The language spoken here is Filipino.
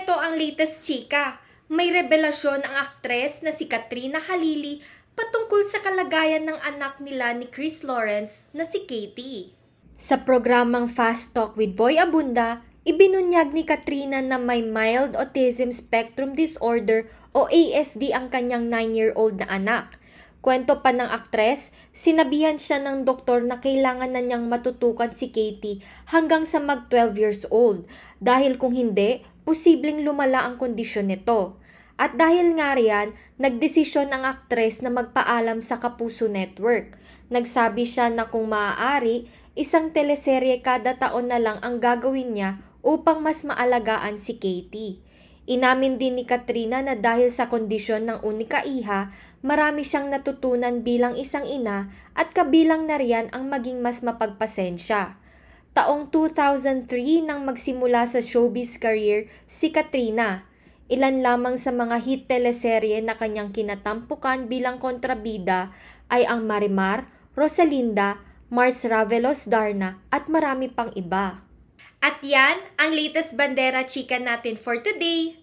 Ito ang latest chika. May revelasyon ang aktres na si Katrina Halili patungkol sa kalagayan ng anak nila ni Chris Lawrence na si Katie. Sa programang Fast Talk with Boy Abunda, ibinunyag ni Katrina na may mild autism spectrum disorder o ASD ang kanyang 9-year-old na anak. Kwento pa ng aktres, sinabihan siya ng doktor na kailangan na niyang matutukan si Katie hanggang sa mag-12 years old dahil kung hindi, posibleng lumala ang kondisyon nito. At dahil nga riyan, nagdesisyon ang aktres na magpaalam sa Kapuso Network. Nagsabi siya na kung maaari, isang teleserye kada taon na lang ang gagawin niya upang mas maalagaan si Katie. Inamin din ni Katrina na dahil sa kondisyon ng unika iha, marami siyang natutunan bilang isang ina at kabilang na riyan ang maging mas mapagpasensya. Taong 2003 nang magsimula sa showbiz career si Katrina. Ilan lamang sa mga hit teleserye na kanyang kinatampukan bilang kontrabida ay ang Marimar, Rosalinda, Mars Ravelos Darna at marami pang iba. At yan ang latest bandera chika natin for today.